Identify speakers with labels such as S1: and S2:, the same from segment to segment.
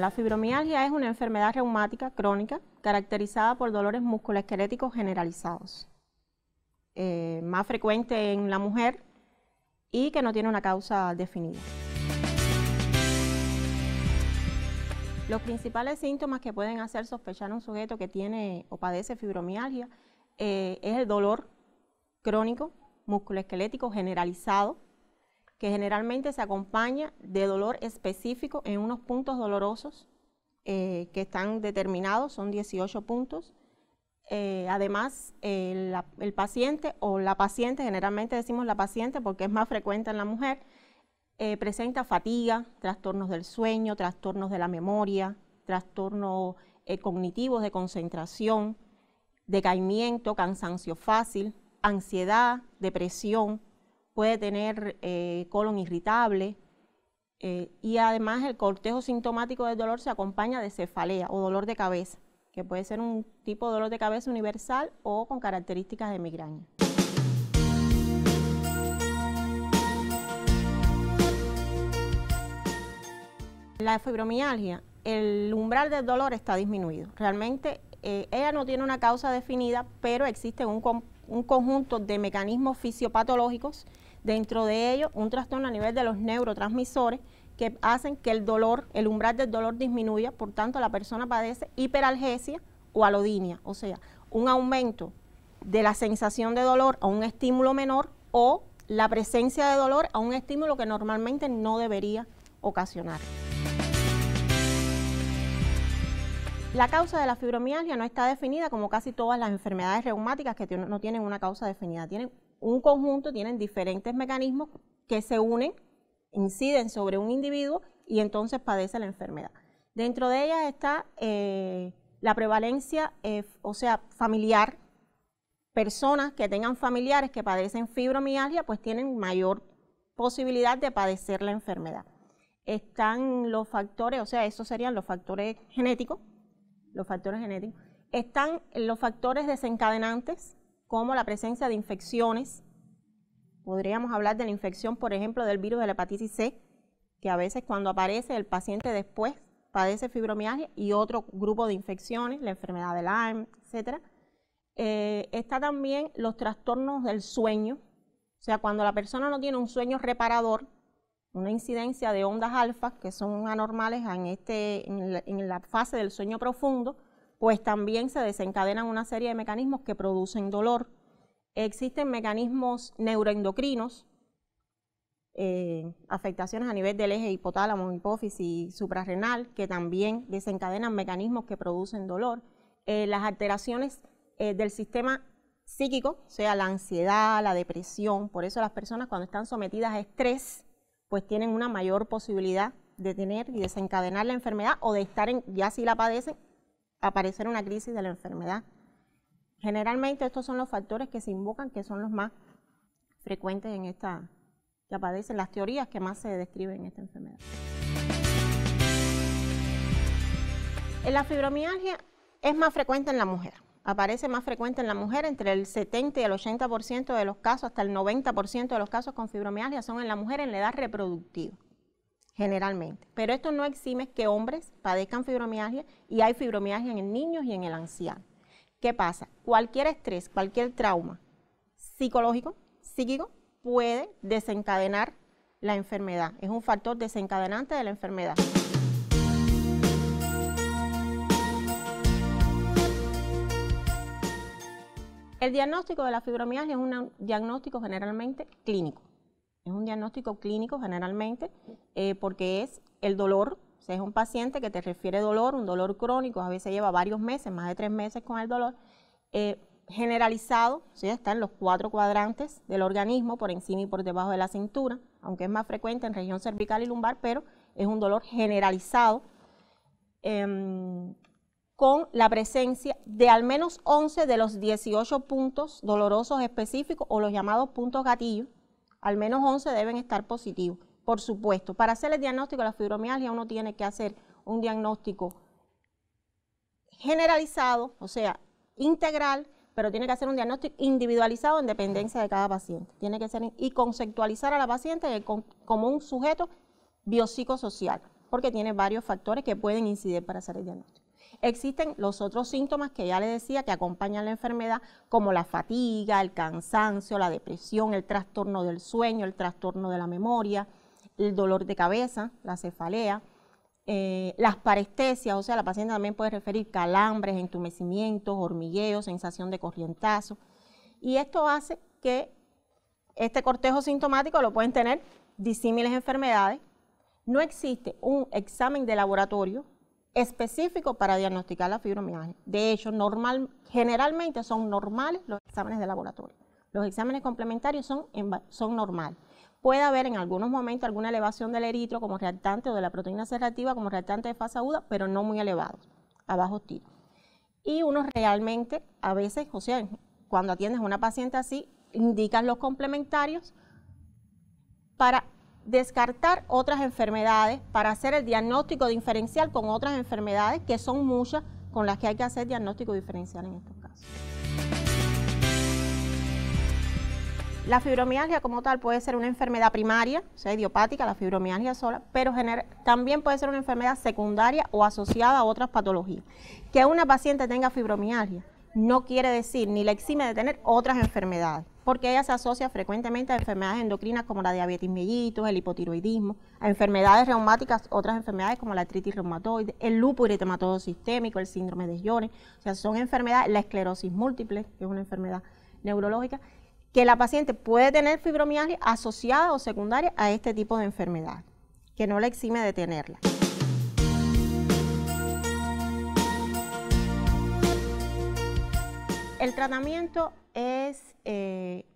S1: La fibromialgia es una enfermedad reumática crónica caracterizada por dolores musculoesqueléticos generalizados, eh, más frecuente en la mujer y que no tiene una causa definida. Los principales síntomas que pueden hacer sospechar a un sujeto que tiene o padece fibromialgia eh, es el dolor crónico musculoesquelético generalizado, que generalmente se acompaña de dolor específico en unos puntos dolorosos eh, que están determinados, son 18 puntos. Eh, además, el paciente o la paciente, generalmente decimos la paciente porque es más frecuente en la mujer, eh, presenta fatiga, trastornos del sueño, trastornos de la memoria, trastornos cognitivos de concentración, decaimiento, cansancio fácil, ansiedad, depresión, puede tener eh, colon irritable eh, y además el cortejo sintomático del dolor se acompaña de cefalea o dolor de cabeza, que puede ser un tipo de dolor de cabeza universal o con características de migraña. La fibromialgia, el umbral del dolor está disminuido. Realmente eh, ella no tiene una causa definida, pero existe un conjunto de mecanismos fisiopatológicos Dentro de ello, un trastorno a nivel de los neurotransmisores que hacen que el dolor, el umbral del dolor disminuya, por tanto la persona padece hiperalgesia o alodinia, o sea, un aumento de la sensación de dolor a un estímulo menor o la presencia de dolor a un estímulo que normalmente no debería ocasionar. La causa de la fibromialgia no está definida como casi todas las enfermedades reumáticas que no tienen una causa definida, un conjunto, tienen diferentes mecanismos que se unen, inciden sobre un individuo y entonces padece la enfermedad. Dentro de ellas está eh, la prevalencia, eh, o sea, familiar. Personas que tengan familiares que padecen fibromialgia, pues tienen mayor posibilidad de padecer la enfermedad. Están los factores, o sea, esos serían los factores genéticos, los factores genéticos. Están los factores desencadenantes, como la presencia de infecciones. Podríamos hablar de la infección, por ejemplo, del virus de la hepatitis C, que a veces cuando aparece el paciente después padece fibromialgia y otro grupo de infecciones, la enfermedad de Lyme, etc. está también los trastornos del sueño, o sea, cuando la persona no tiene un sueño reparador, una incidencia de ondas alfa, que son anormales en este, la fase del sueño profundo, pues también se desencadenan una serie de mecanismos que producen dolor. Existen mecanismos neuroendocrinos, eh, afectaciones a nivel del eje hipotálamo, hipófisis, suprarrenal, que también desencadenan mecanismos que producen dolor. Eh, las alteraciones eh, del sistema psíquico, o sea, la ansiedad, la depresión, por eso las personas cuando están sometidas a estrés, pues tienen una mayor posibilidad de tener y desencadenar la enfermedad o de estar en, ya si la padecen, aparecer una crisis de la enfermedad. Generalmente estos son los factores que se invocan, que son los más frecuentes en esta, que aparecen las teorías que más se describen en esta enfermedad. En la fibromialgia es más frecuente en la mujer, aparece más frecuente en la mujer, entre el 70 y el 80% de los casos, hasta el 90% de los casos con fibromialgia son en la mujer en la edad reproductiva generalmente. Pero esto no exime que hombres padezcan fibromialgia y hay fibromialgia en niños y en el anciano. ¿Qué pasa? Cualquier estrés, cualquier trauma psicológico, psíquico, puede desencadenar la enfermedad. Es un factor desencadenante de la enfermedad. El diagnóstico de la fibromialgia es un diagnóstico generalmente clínico. Es un diagnóstico clínico generalmente eh, porque es el dolor. O es un paciente que te refiere dolor, un dolor crónico, a veces lleva varios meses, más de tres meses con el dolor, eh, generalizado, está en los cuatro cuadrantes del organismo, por encima y por debajo de la cintura, aunque es más frecuente en región cervical y lumbar, pero es un dolor generalizado, em, con la presencia de al menos 11 de los 18 puntos dolorosos específicos o los llamados puntos gatillos, al menos 11 deben estar positivos por supuesto. Para hacer el diagnóstico de la fibromialgia uno tiene que hacer un diagnóstico generalizado, o sea, integral, pero tiene que hacer un diagnóstico individualizado en dependencia de cada paciente. Tiene que ser y conceptualizar a la paciente como un sujeto biopsicosocial, porque tiene varios factores que pueden incidir para hacer el diagnóstico. Existen los otros síntomas que ya les decía que acompañan la enfermedad, como la fatiga, el cansancio, la depresión, el trastorno del sueño, el trastorno de la memoria, el dolor de cabeza, la cefalea, eh, las parestesias, o sea, la paciente también puede referir calambres, entumecimientos, hormigueos, sensación de corrientazo. Y esto hace que este cortejo sintomático lo pueden tener disímiles enfermedades. No existe un examen de laboratorio específico para diagnosticar la fibromialgia. De hecho, normal, generalmente son normales los exámenes de laboratorio. Los exámenes complementarios son, son normales puede haber en algunos momentos alguna elevación del eritro como reactante o de la proteína serrativa como reactante de fase aguda, pero no muy elevado, a bajo tiro. Y uno realmente, a veces, o sea, cuando atiendes a una paciente así, indican los complementarios para descartar otras enfermedades, para hacer el diagnóstico diferencial con otras enfermedades, que son muchas con las que hay que hacer diagnóstico diferencial en estos casos. La fibromialgia como tal puede ser una enfermedad primaria, o sea, idiopática, la fibromialgia sola, pero también puede ser una enfermedad secundaria o asociada a otras patologías. Que una paciente tenga fibromialgia no quiere decir ni le exime de tener otras enfermedades, porque ella se asocia frecuentemente a enfermedades endocrinas como la diabetes mellitus, el hipotiroidismo, a enfermedades reumáticas, otras enfermedades como la artritis reumatoide, el lupus eritematoso sistémico, el síndrome de Jones, o sea, son enfermedades, la esclerosis múltiple, que es una enfermedad neurológica, que la paciente puede tener fibromialgia asociada o secundaria a este tipo de enfermedad, que no la exime de tenerla. El tratamiento eh,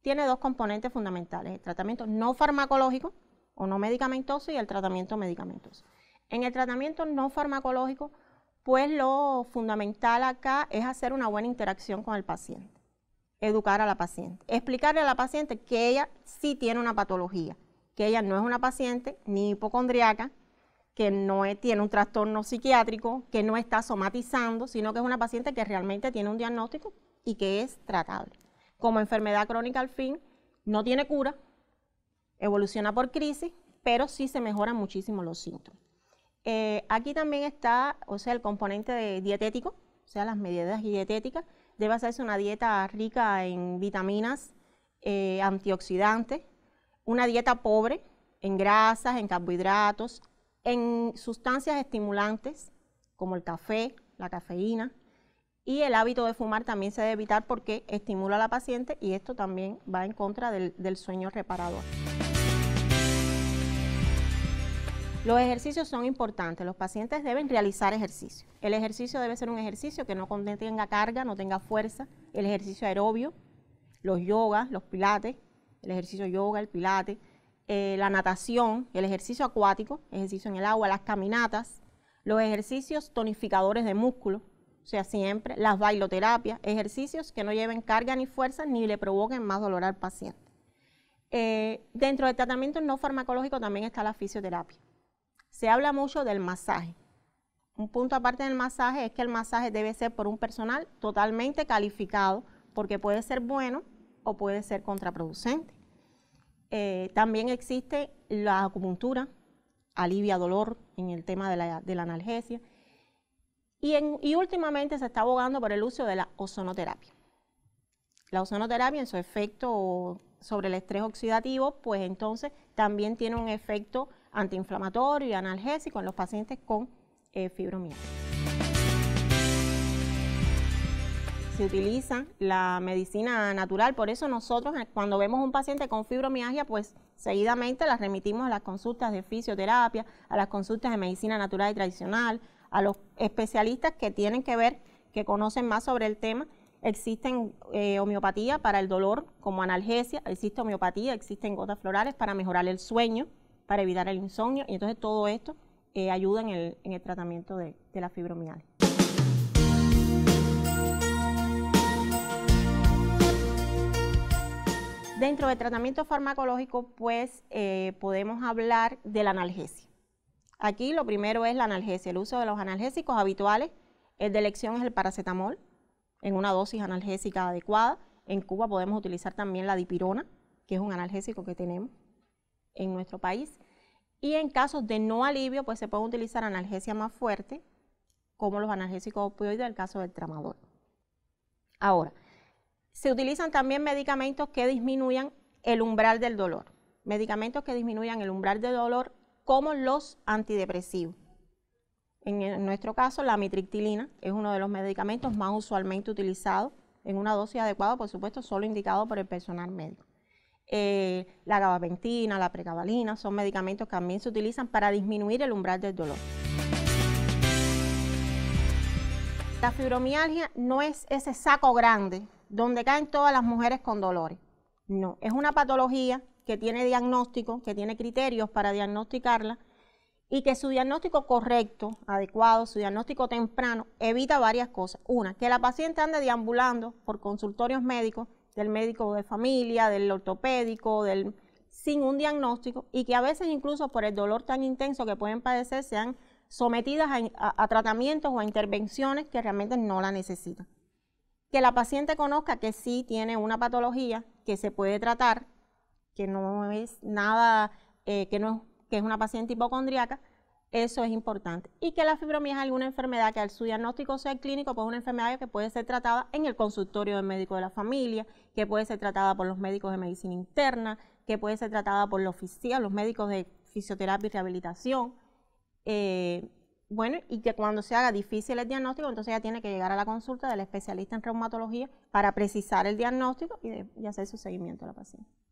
S1: tiene dos componentes fundamentales, el tratamiento no farmacológico o no medicamentoso y el tratamiento medicamentoso. En el tratamiento no farmacológico, pues lo fundamental acá es hacer una buena interacción con el paciente educar a la paciente, explicarle a la paciente que ella sí tiene una patología, que ella no es una paciente ni hipocondriaca, que no tiene un trastorno psiquiátrico, que no está somatizando, sino que es una paciente que realmente tiene un diagnóstico y que es tratable. Como enfermedad crónica al fin, no tiene cura, evoluciona por crisis, pero sí se mejoran muchísimo los síntomas. Eh, aquí también está, o sea, el componente dietético, o sea, las medidas dietéticas, debe hacerse una dieta rica en vitaminas, eh, antioxidantes, una dieta pobre en grasas, en carbohidratos, en sustancias estimulantes como el café, la cafeína, y el hábito de fumar también se debe evitar porque estimula a la paciente y esto también va en contra del sueño reparador. Los ejercicios son importantes, los pacientes deben realizar ejercicios. El ejercicio debe ser un ejercicio que no contenga carga, no tenga fuerza, el ejercicio aerobio, los yogas, los pilates, el ejercicio yoga, el pilate, eh, la natación, el ejercicio acuático, ejercicio en el agua, las caminatas, los ejercicios tonificadores de músculo, o sea, siempre, las bailoterapias, ejercicios que no lleven carga ni fuerza ni le provoquen más dolor al paciente. Eh, dentro del tratamiento no farmacológico también está la fisioterapia se habla mucho del masaje. Un punto aparte del masaje es que el masaje debe ser por un personal totalmente calificado porque puede ser bueno o puede ser contraproducente. Eh, también existe la acupuntura, alivia dolor en el tema de la, analgesia. Y, y, últimamente se está abogando por el uso de la ozonoterapia. La ozonoterapia en su efecto sobre el estrés oxidativo, pues entonces también tiene un efecto antiinflamatorio y analgésico en los pacientes con eh, fibromialgia. Se utiliza la medicina natural, por eso nosotros eh, cuando vemos un paciente con fibromialgia, pues seguidamente la remitimos a las consultas de fisioterapia, a las consultas de medicina natural y tradicional, a los especialistas que tienen que ver, que conocen más sobre el tema existen eh, homeopatía para el dolor como analgesia, existe homeopatía, existen gotas florales para mejorar el sueño, para evitar el insomnio. Y entonces todo esto eh, ayuda en el, tratamiento de, la fibromialgia. Dentro del tratamiento farmacológico, pues eh, podemos hablar de la analgesia. Aquí lo primero es la analgesia, el uso de los analgésicos habituales. El de elección es el paracetamol, en una dosis analgésica adecuada. En Cuba podemos utilizar también la dipirona, que es un analgésico que tenemos en nuestro país. Y en casos de no alivio, pues se puede utilizar analgesia más fuerte, como los analgésicos opioides, el caso del tramador. Ahora, se utilizan también medicamentos que disminuyan el umbral del dolor. Medicamentos que disminuyan el umbral del dolor, como los antidepresivos. En, nuestro caso, la mitrictilina es uno de los medicamentos más usualmente utilizados en una dosis adecuada, por supuesto, solo indicado por el personal médico. Eh, la gabapentina, la pregabalina, son medicamentos que también se utilizan para disminuir el umbral del dolor. La fibromialgia no es ese saco grande donde caen todas las mujeres con dolores. No, es una patología que tiene diagnóstico, que tiene criterios para diagnosticarla y que su diagnóstico correcto, adecuado, su diagnóstico temprano, evita varias cosas. Una, que la paciente ande deambulando por consultorios médicos del médico de familia, del ortopédico, del, sin un diagnóstico y que a veces incluso por el dolor tan intenso que pueden padecer sean sometidas a, tratamientos o a intervenciones que realmente no la necesitan. Que la paciente conozca que sí tiene una patología que se puede tratar, que no es nada, eh, que, no, que es una paciente hipocondriaca, eso es importante. Y que la fibromialgia es alguna enfermedad que al su diagnóstico sea clínico, pues es una enfermedad que puede ser tratada en el consultorio del médico de la familia, que puede ser tratada por los médicos de medicina interna, que puede ser tratada por los, los médicos de fisioterapia y rehabilitación. Eh, bueno, y que cuando se haga difícil el diagnóstico, entonces ya tiene que llegar a la consulta del especialista en reumatología para precisar el diagnóstico y hacer su seguimiento a la paciente.